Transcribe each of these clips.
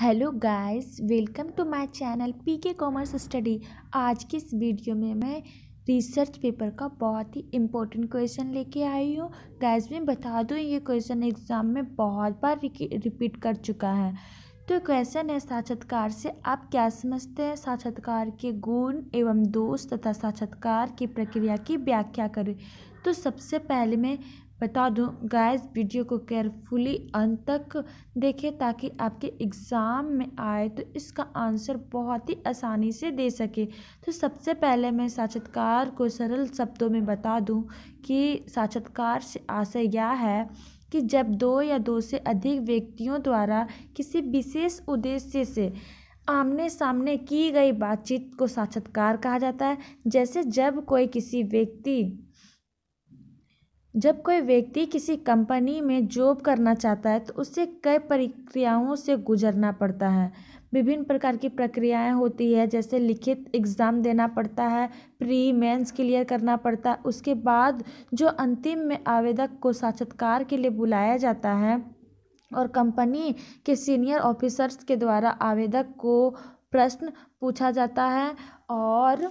hello guys welcome to my channel P K commerce study आज की इस वीडियो में मैं रिसर्च पेपर का बहुत ही इम्पोर्टेंट क्वेश्चन लेके आई हूँ गाइस मैं बता दूँ ये क्वेश्चन एग्ज़ाम में बहुत बार रिपीट कर चुका है तो क्वेश्चन है साक्षात्कार से आप क्या समझते हैं साक्षात्कार के गुण एवं दोष तथा साक्षात्कार की प्रक्रिया की व्याख्या करें तो सबसे पहले मैं बता दूँ गाइस वीडियो को केयरफुली अंत तक देखें ताकि आपके एग्ज़ाम में आए तो इसका आंसर बहुत ही आसानी से दे सके तो सबसे पहले मैं साक्षात्कार को सरल शब्दों में बता दूँ कि साक्षात्कार से आशय यह है कि जब दो या दो से अधिक व्यक्तियों द्वारा किसी विशेष उद्देश्य से आमने सामने की गई बातचीत को साक्षात्कार कहा जाता है जैसे जब कोई किसी व्यक्ति जब कोई व्यक्ति किसी कंपनी में जॉब करना चाहता है तो उसे कई प्रक्रियाओं से गुजरना पड़ता है विभिन्न प्रकार की प्रक्रियाएँ होती है जैसे लिखित एग्ज़ाम देना पड़ता है प्री मेंस क्लियर करना पड़ता है उसके बाद जो अंतिम में आवेदक को साक्षात्कार के लिए बुलाया जाता है और कंपनी के सीनियर ऑफिसर्स के द्वारा आवेदक को प्रश्न पूछा जाता है और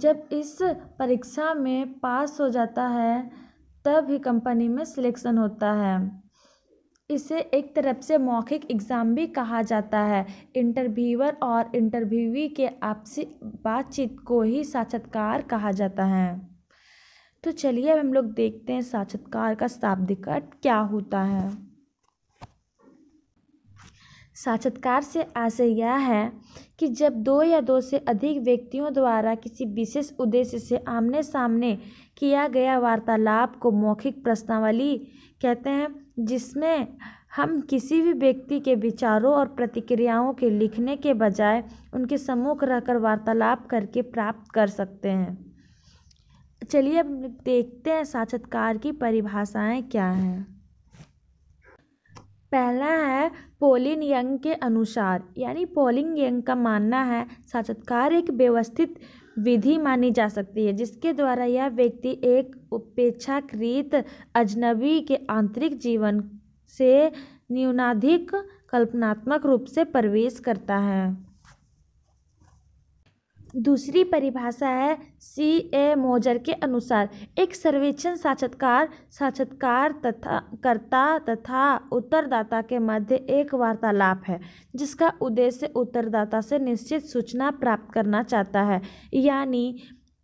जब इस परीक्षा में पास हो जाता है तब ही कंपनी में सिलेक्शन होता है इसे एक तरफ से मौखिक एग्ज़ाम भी कहा जाता है इंटरव्यूअर और इंटरव्यूवी के आपसी बातचीत को ही साक्षात्कार कहा जाता है तो चलिए अब हम लोग देखते हैं साक्षात्कार का शाब्दिक अर्थ क्या होता है साक्षात्कार से आशय यह है कि जब दो या दो से अधिक व्यक्तियों द्वारा किसी विशेष उद्देश्य से आमने सामने किया गया वार्तालाप को मौखिक प्रश्नावली कहते हैं जिसमें हम किसी भी व्यक्ति के विचारों और प्रतिक्रियाओं के लिखने के बजाय उनके सम्मुख रहकर वार्तालाप करके प्राप्त कर सकते हैं चलिए अब देखते हैं साक्षात्कार की परिभाषाएं क्या हैं पहला है पोलिन यंग के अनुसार यानी पोलिंग यंग का मानना है साक्षात्कार एक व्यवस्थित विधि मानी जा सकती है जिसके द्वारा यह व्यक्ति एक उपेक्षाकृत अजनबी के आंतरिक जीवन से न्यूनाधिक कल्पनात्मक रूप से प्रवेश करता है दूसरी परिभाषा है सी ए मोजर के अनुसार एक सर्वेक्षण साक्षात्कार साक्षात्कार तथा कर्ता तथा उत्तरदाता के मध्य एक वार्तालाप है जिसका उद्देश्य उत्तरदाता से निश्चित सूचना प्राप्त करना चाहता है यानी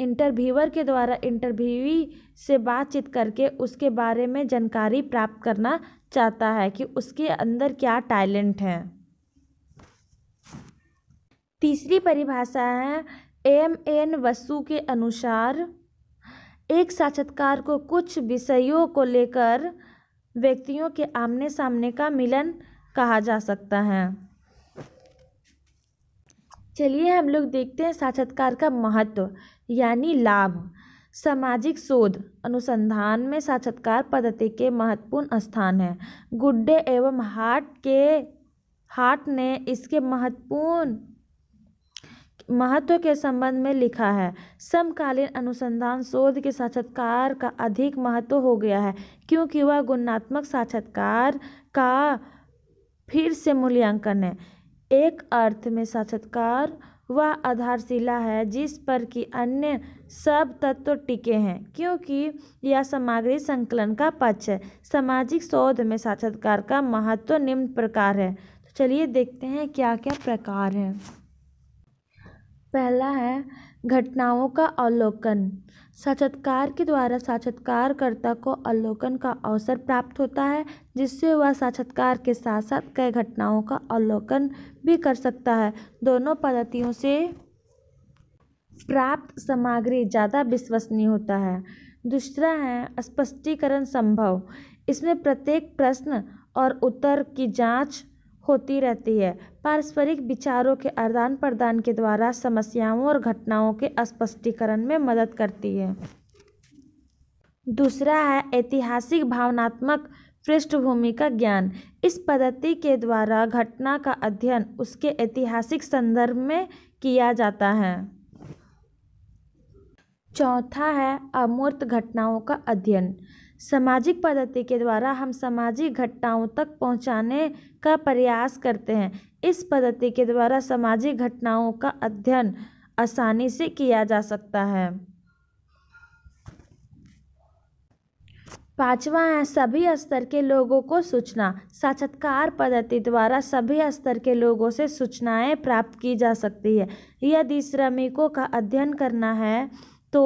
इंटरव्यूअर के द्वारा इंटरव्यूई से बातचीत करके उसके बारे में जानकारी प्राप्त करना चाहता है कि उसके अंदर क्या टैलेंट है तीसरी परिभाषा है एम एन वसु के अनुसार एक साक्षात्कार को कुछ विषयों को लेकर व्यक्तियों के आमने सामने का मिलन कहा जा सकता है चलिए हम लोग देखते हैं साक्षात्कार का महत्व यानी लाभ सामाजिक शोध अनुसंधान में साक्षात्कार पद्धति के महत्वपूर्ण स्थान है गुड्डे एवं हार्ट के हार्ट ने इसके महत्वपूर्ण महत्व के संबंध में लिखा है समकालीन अनुसंधान शोध के साक्षात्कार का अधिक महत्व हो गया है क्योंकि वह गुणात्मक साक्षात्कार का फिर से मूल्यांकन है एक अर्थ में साक्षात्कार वह आधारशिला है जिस पर कि अन्य सब तत्व टिके हैं क्योंकि यह सामग्री संकलन का पक्ष है सामाजिक शोध में साक्षात्कार का महत्व निम्न प्रकार है तो चलिए देखते हैं क्या क्या प्रकार हैं पहला है घटनाओं का अवलोकन साक्षात्कार के द्वारा साक्षात्कारकर्ता को अवलोकन का अवसर प्राप्त होता है जिससे वह साक्षात्कार के साथ साथ कई घटनाओं का अवलोकन भी कर सकता है दोनों पद्धतियों से प्राप्त सामग्री ज़्यादा विश्वसनीय होता है दूसरा है स्पष्टीकरण संभव इसमें प्रत्येक प्रश्न और उत्तर की जांच होती रहती है पारस्परिक विचारों के आदान प्रदान के द्वारा समस्याओं और घटनाओं के स्पष्टीकरण में मदद करती है दूसरा है ऐतिहासिक भावनात्मक पृष्ठभूमि का ज्ञान इस पद्धति के द्वारा घटना का अध्ययन उसके ऐतिहासिक संदर्भ में किया जाता है चौथा है अमूर्त घटनाओं का अध्ययन सामाजिक पद्धति के द्वारा हम सामाजिक घटनाओं तक पहुँचाने का प्रयास करते हैं इस पद्धति के द्वारा सामाजिक घटनाओं का अध्ययन आसानी से किया जा सकता है पाँचवा है सभी स्तर के लोगों को सूचना साक्षात्कार पद्धति द्वारा सभी स्तर के लोगों से सूचनाएं प्राप्त की जा सकती है यदि श्रमिकों का अध्ययन करना है तो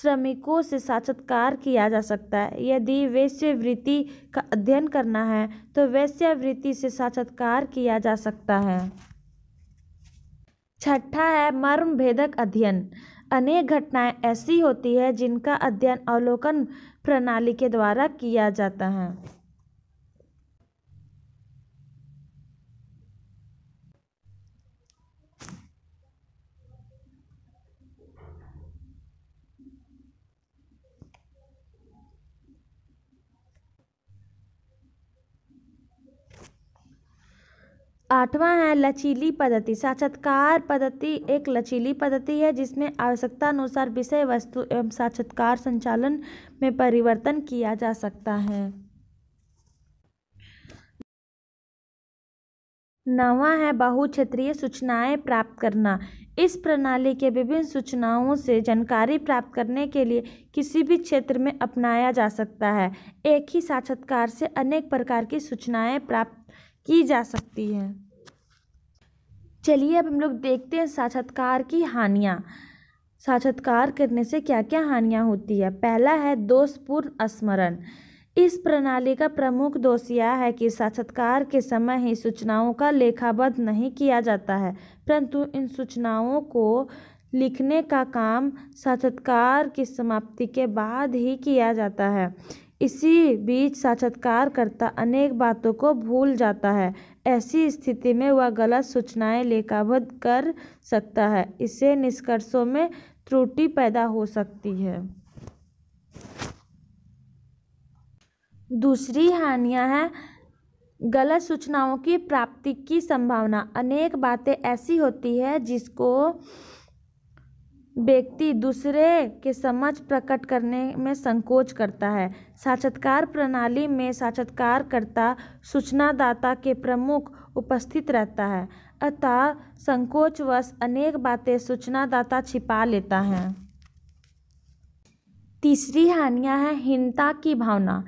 श्रमिकों से साक्षात्कार किया जा सकता है यदि वैश्यवृत्ति का अध्ययन करना है तो वेश्यावृत्ति से साक्षात्कार किया जा सकता है छठा है मर्म भेदक अध्ययन अनेक घटनाएं ऐसी होती है जिनका अध्ययन अवलोकन प्रणाली के द्वारा किया जाता है आठवां है लचीली पद्धति साक्षात्कार पद्धति एक लचीली पद्धति है जिसमें आवश्यकता अनुसार विषय वस्तु एवं साक्षात्कार संचालन में परिवर्तन किया जा सकता है नवा है बहु क्षेत्रीय सूचनाएं प्राप्त करना इस प्रणाली के विभिन्न सूचनाओं से जानकारी प्राप्त करने के लिए किसी भी क्षेत्र में अपनाया जा सकता है एक ही साक्षात्कार से अनेक प्रकार की सूचनाएं प्राप्त की जा सकती है चलिए अब हम लोग देखते हैं साक्षात्कार की हानियाँ साक्षात्कार करने से क्या क्या हानियाँ होती है पहला है दोषपूर्ण स्मरण इस प्रणाली का प्रमुख दोष यह है कि साक्षात्कार के समय ही सूचनाओं का लेखाबद्ध नहीं किया जाता है परंतु इन सूचनाओं को लिखने का काम साक्षात्कार की समाप्ति के बाद ही किया जाता है इसी बीच साक्षात्कारकर्ता अनेक बातों को भूल जाता है ऐसी स्थिति में वह गलत सूचनाएँ लेखाबद्ध कर सकता है इससे निष्कर्षों में त्रुटि पैदा हो सकती है दूसरी हानियाँ हैं गलत सूचनाओं की प्राप्ति की संभावना अनेक बातें ऐसी होती है जिसको व्यक्ति दूसरे के समझ प्रकट करने में संकोच करता है साक्षात्कार प्रणाली में साक्षात्कारकर्ता सूचनादाता के प्रमुख उपस्थित रहता है अतः संकोचवश अनेक बातें सूचनादाता छिपा लेता है तीसरी हानियाँ हैं हीनता की भावना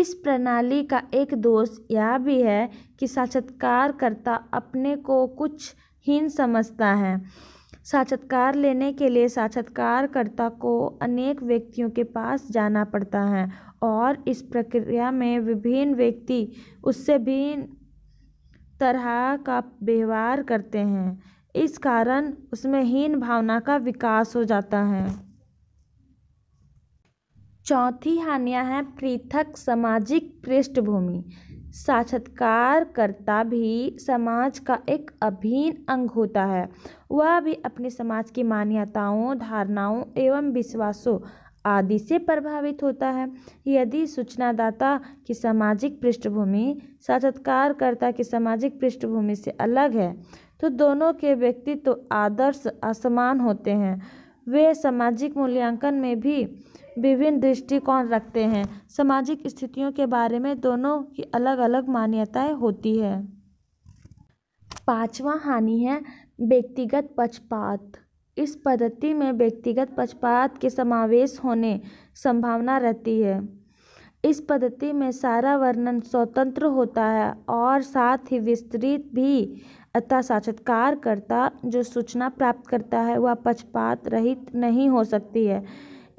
इस प्रणाली का एक दोष यह भी है कि साक्षात्कारकर्ता अपने को कुछ हीन समझता है साक्षात्कार लेने के लिए साक्षात्कारकर्ता को अनेक व्यक्तियों के पास जाना पड़ता है और इस प्रक्रिया में विभिन्न व्यक्ति उससे भी तरह का व्यवहार करते हैं इस कारण उसमें हीन भावना का विकास हो जाता है चौथी हानियां हैं पृथक सामाजिक पृष्ठभूमि साक्षात्कारकर्ता भी समाज का एक अभिन्न अंग होता है वह भी अपने समाज की मान्यताओं धारणाओं एवं विश्वासों आदि से प्रभावित होता है यदि सूचनादाता की सामाजिक पृष्ठभूमि साक्षात्कारकर्ता की सामाजिक पृष्ठभूमि से अलग है तो दोनों के व्यक्तित्व आदर्श असमान होते हैं वे सामाजिक मूल्यांकन में भी विभिन्न दृष्टिकोण रखते हैं सामाजिक स्थितियों के बारे में दोनों की अलग अलग मान्यताएँ होती है पाँचवा हानि है व्यक्तिगत पक्षपात इस पद्धति में व्यक्तिगत पक्षपात के समावेश होने संभावना रहती है इस पद्धति में सारा वर्णन स्वतंत्र होता है और साथ ही विस्तृत भी अतः साक्षात्कारकर्ता जो सूचना प्राप्त करता है वह पक्षपात रहित नहीं हो सकती है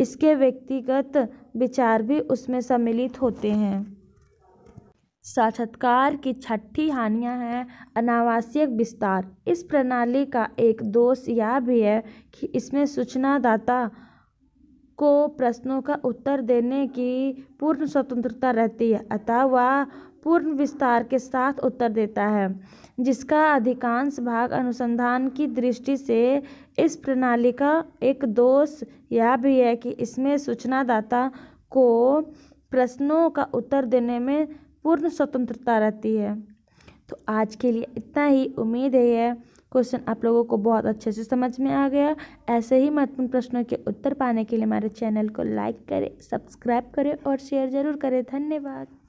इसके व्यक्तिगत विचार भी उसमें सम्मिलित होते हैं साक्षात्कार की छठी हानियां हैं अनावश्यक विस्तार इस प्रणाली का एक दोष यह भी है कि इसमें सूचनादाता को प्रश्नों का उत्तर देने की पूर्ण स्वतंत्रता रहती है अतः वह पूर्ण विस्तार के साथ उत्तर देता है जिसका अधिकांश भाग अनुसंधान की दृष्टि से इस प्रणाली का एक दोष यह भी है कि इसमें सूचनादाता को प्रश्नों का उत्तर देने में पूर्ण स्वतंत्रता रहती है तो आज के लिए इतना ही उम्मीद है यह क्वेश्चन आप लोगों को बहुत अच्छे से समझ में आ गया ऐसे ही महत्वपूर्ण प्रश्नों के उत्तर पाने के लिए हमारे चैनल को लाइक करें सब्सक्राइब करें और शेयर ज़रूर करें धन्यवाद